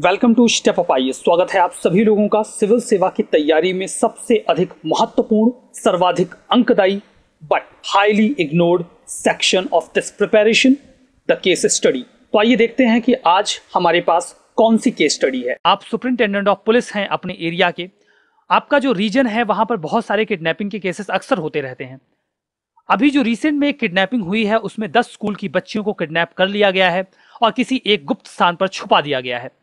welcome to step up आइए स्वागत है आप सभी लोगों का सिविल सेवा की तैयारी में सबसे अधिक महत्वपूर्ण सर्वाधिक अंकदायी but highly ignored section of this preparation the case study तो आइए देखते हैं कि आज हमारे पास कौन सी केस स्टडी है आप सुप्रिंटेंडेंट ऑफ पुलिस हैं अपने एरिया के आपका जो रीजन है वहां पर बहुत सारे किडनैपिंग के केसेस अक्सर होते रहते हैं अभी जो रिसेंट में किडनैपिंग हुई है उसमें दस स्कूल की बच्चियों को किडनैप कर लिया गया है और किसी एक गुप्त स्थान पर छुपा दिया गया है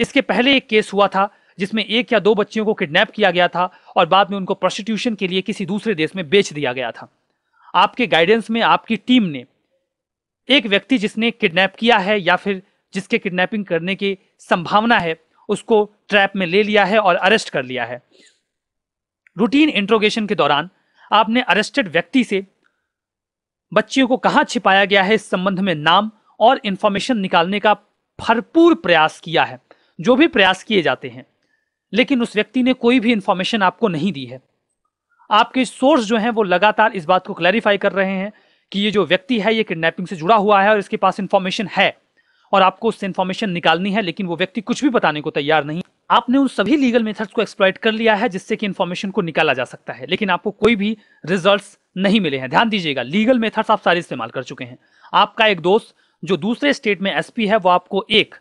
इसके पहले एक केस हुआ था जिसमें एक या दो बच्चियों को किडनैप किया गया था और बाद में उनको प्रोस्टिट्यूशन के लिए किसी दूसरे देश में बेच दिया गया था आपके गाइडेंस में आपकी टीम ने एक व्यक्ति जिसने किडनैप किया है या फिर जिसके किडनैपिंग करने की संभावना है उसको ट्रैप में ले लिया है और अरेस्ट कर लिया है रूटीन इंट्रोगेशन के दौरान आपने अरेस्टेड व्यक्ति से बच्चियों को कहाँ छिपाया गया है इस संबंध में नाम और इंफॉर्मेशन निकालने का भरपूर प्रयास किया है जो भी प्रयास किए जाते हैं लेकिन उस व्यक्ति ने कोई भी इंफॉर्मेशन आपको नहीं दी है आपके सोर्स जो हैं वो लगातार इस बात को क्लैरिफाई कर रहे हैं कि ये जो व्यक्ति है ये किडनैपिंग से जुड़ा हुआ है और इसके पास इन्फॉर्मेशन है और आपको उससे इन्फॉर्मेशन निकालनी है लेकिन वो व्यक्ति कुछ भी बताने को तैयार नहीं आपने उन सभी लीगल मेथड्स को एक्सप्लॉइट कर लिया है जिससे कि इन्फॉर्मेशन को निकाला जा सकता है लेकिन आपको कोई भी रिजल्ट नहीं मिले हैं ध्यान दीजिएगा लीगल मेथड्स आप सारे इस्तेमाल कर चुके हैं आपका एक दोस्त जो दूसरे स्टेट में एसपी है वो आपको एक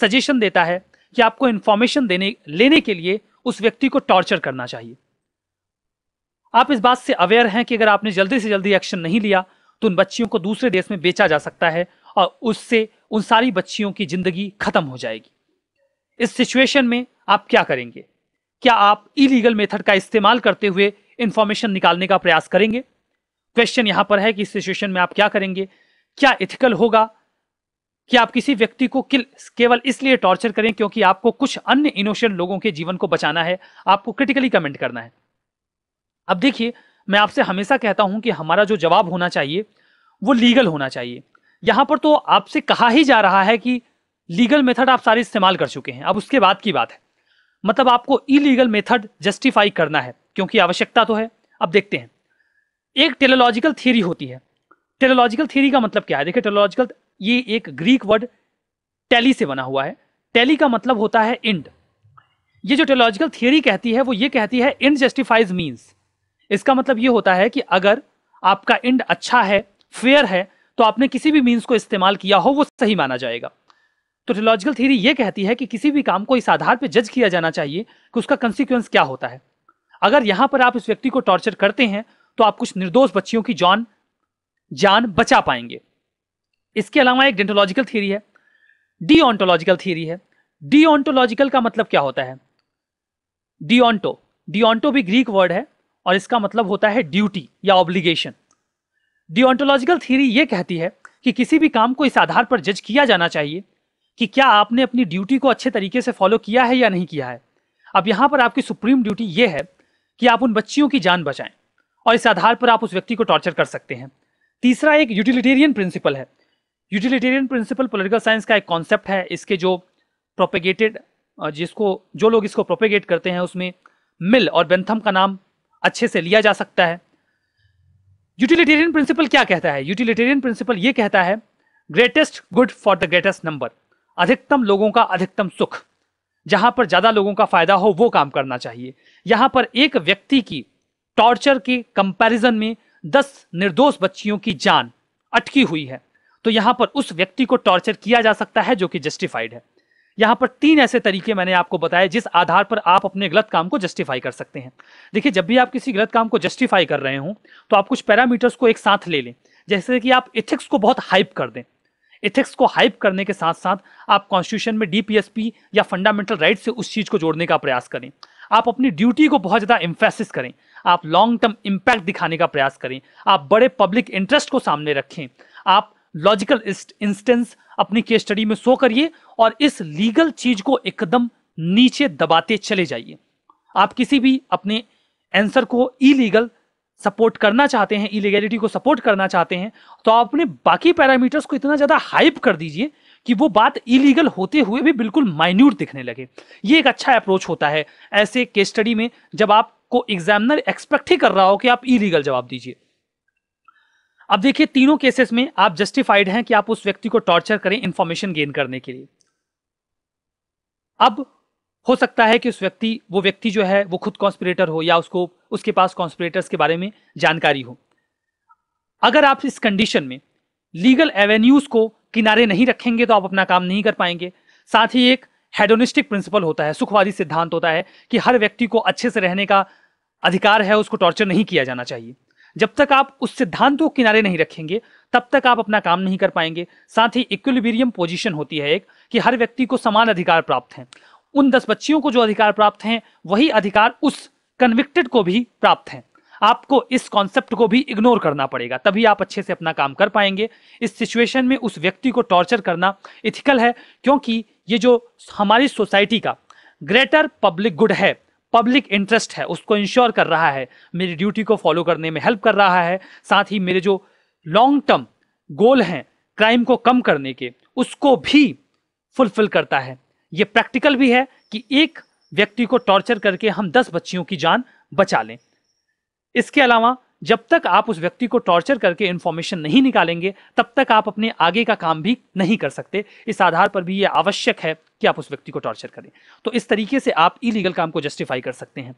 सजेशन देता है कि आपको इंफॉर्मेशन देने लेने के लिए उस व्यक्ति को टॉर्चर करना चाहिए आप इस बात से अवेयर हैं कि अगर आपने जल्दी से जल्दी एक्शन नहीं लिया तो उन बच्चियों को दूसरे देश में बेचा जा सकता है और उससे उन सारी बच्चियों की जिंदगी खत्म हो जाएगी इस सिचुएशन में आप क्या करेंगे क्या आप इलीगल मेथड का इस्तेमाल करते हुए इंफॉर्मेशन निकालने का प्रयास करेंगे क्वेश्चन यहां पर है कि इस सिचुएशन में आप क्या करेंगे क्या इथिकल होगा कि आप किसी व्यक्ति को किल केवल इसलिए टॉर्चर करें क्योंकि आपको कुछ अन्य इनोसेंट लोगों के जीवन को बचाना है आपको क्रिटिकली कमेंट करना है अब देखिए मैं आपसे हमेशा कहता हूं कि हमारा जो जवाब होना चाहिए वो लीगल होना चाहिए यहां पर तो आपसे कहा ही जा रहा है कि लीगल मेथड आप सारे इस्तेमाल कर चुके हैं अब उसके बाद की बात है मतलब आपको इलीगल मेथड जस्टिफाई करना है क्योंकि आवश्यकता तो है अब देखते हैं एक टेलोलॉजिकल थियरी होती है टेलोलॉजिकल थियरी का मतलब क्या है देखिए टेलोलॉजिकल ये एक ग्रीक वर्ड टैली से बना हुआ है टैली का मतलब होता है इंड ये जो टेलॉजिकल थियोरी कहती है वो ये कहती है इंड जस्टिफाइज मीन्स इसका मतलब ये होता है कि अगर आपका इंड अच्छा है फेयर है तो आपने किसी भी मीन्स को इस्तेमाल किया हो वो सही माना जाएगा तो टेलॉजिकल थ्योरी ये कहती है कि किसी भी काम को इस आधार पर जज किया जाना चाहिए कि उसका कंसिक्वेंस क्या होता है अगर यहाँ पर आप इस व्यक्ति को टॉर्चर करते हैं तो आप कुछ निर्दोष बच्चियों की जान जान बचा पाएंगे इसके अलावा एक डेंटोलॉजिकल थ्योरी है डी ऑन्टोलॉजिकल थ्योरी है डी का मतलब क्या होता है डी ऑन्टो डी ऑन्टो भी ग्रीक वर्ड है और इसका मतलब होता है ड्यूटी या ऑब्लिगेशन डी ऑन्टोलॉजिकल थ्योरी ये कहती है कि किसी भी काम को इस आधार पर जज किया जाना चाहिए कि क्या आपने अपनी ड्यूटी को अच्छे तरीके से फॉलो किया है या नहीं किया है अब यहाँ पर आपकी सुप्रीम ड्यूटी ये है कि आप उन बच्चियों की जान बचाएं और इस आधार पर आप उस व्यक्ति को टॉर्चर कर सकते हैं तीसरा एक यूटिलिटेरियन प्रिंसिपल है यूटिलिटेरियन प्रिंसिपल पॉलिटिकल साइंस का एक कॉन्सेप्ट है इसके जो प्रोपेगेटेड जिसको जो लोग इसको प्रोपेगेट करते हैं उसमें मिल और बेंथम का नाम अच्छे से लिया जा सकता है यूटिलिटेरियन प्रिंसिपल क्या कहता है यूटिलिटेरियन प्रिंसिपल ये कहता है greatest good for the greatest number अधिकतम लोगों का अधिकतम सुख जहां पर ज्यादा लोगों का फायदा हो वो काम करना चाहिए यहां पर एक व्यक्ति की टॉर्चर के कंपैरिजन में दस निर्दोष बच्चियों की जान अटकी हुई है तो यहां पर उस व्यक्ति को टॉर्चर किया जा सकता है जो कि जस्टिफाइड है यहां पर तीन ऐसे तरीके मैंने आपको बताए जिस आधार पर आप अपने गलत काम को जस्टिफाई कर सकते हैं देखिए जब भी आप किसी गलत काम को जस्टिफाई कर रहे हो तो आप कुछ पैरामीटर्स को एक साथ ले लें जैसे कि आप इथिक्स को बहुत हाइप कर दें इथिक्स को हाइप करने के साथ साथ आप कॉन्स्टिट्यूशन में डीपीएसपी या फंडामेंटल राइट से उस चीज़ को जोड़ने का प्रयास करें आप अपनी ड्यूटी को बहुत ज़्यादा इम्फेसिस करें आप लॉन्ग टर्म इंपैक्ट दिखाने का प्रयास करें आप बड़े पब्लिक इंटरेस्ट को सामने रखें आप लॉजिकल इंस्टेंस अपनी केस स्टडी में शो करिए और इस लीगल चीज को एकदम नीचे दबाते चले जाइए आप किसी भी अपने आंसर को इलीगल सपोर्ट करना चाहते हैं इलीगैलिटी को सपोर्ट करना चाहते हैं तो आप अपने बाकी पैरामीटर्स को इतना ज़्यादा हाइप कर दीजिए कि वो बात इलीगल होते हुए भी बिल्कुल माइन्यूट दिखने लगे ये एक अच्छा अप्रोच होता है ऐसे केस स्टडी में जब आपको एग्जामिनर एक्सपेक्ट ही कर रहा हो कि आप इलीगल जवाब दीजिए अब देखिए तीनों केसेस में आप जस्टिफाइड हैं कि आप उस व्यक्ति को टॉर्चर करें इंफॉर्मेशन गेन करने के लिए अब हो सकता है कि उस व्यक्ति वो व्यक्ति जो है वो खुद कॉन्स्पिरेटर हो या उसको उसके पास कॉन्स्पिरेटर्स के बारे में जानकारी हो अगर आप इस कंडीशन में लीगल एवेन्यूज को किनारे नहीं रखेंगे तो आप अपना काम नहीं कर पाएंगे साथ ही एक हेडोनिस्टिक प्रिंसिपल होता है सुखवादी सिद्धांत होता है कि हर व्यक्ति को अच्छे से रहने का अधिकार है उसको टॉर्चर नहीं किया जाना चाहिए जब तक आप उस सिद्धांत को किनारे नहीं रखेंगे तब तक आप अपना काम नहीं कर पाएंगे साथ ही इक्विलिबेरियम पोजिशन होती है एक कि हर व्यक्ति को समान अधिकार प्राप्त हैं उन दस बच्चियों को जो अधिकार प्राप्त हैं वही अधिकार उस कन्विक्टेड को भी प्राप्त हैं आपको इस कॉन्सेप्ट को भी इग्नोर करना पड़ेगा तभी आप अच्छे से अपना काम कर पाएंगे इस सिचुएशन में उस व्यक्ति को टॉर्चर करना इथिकल है क्योंकि ये जो हमारी सोसाइटी का ग्रेटर पब्लिक गुड है पब्लिक इंटरेस्ट है उसको इंश्योर कर रहा है मेरी ड्यूटी को फॉलो करने में हेल्प कर रहा है साथ ही मेरे जो लॉन्ग टर्म गोल हैं क्राइम को कम करने के उसको भी फुलफिल करता है ये प्रैक्टिकल भी है कि एक व्यक्ति को टॉर्चर करके हम दस बच्चियों की जान बचा लें इसके अलावा जब तक आप उस व्यक्ति को टॉर्चर करके इन्फॉर्मेशन नहीं निकालेंगे तब तक आप अपने आगे का काम भी नहीं कर सकते इस आधार पर भी ये आवश्यक है कि आप उस व्यक्ति को टॉर्चर करें तो इस तरीके से आप इलीगल काम को जस्टिफाई कर सकते हैं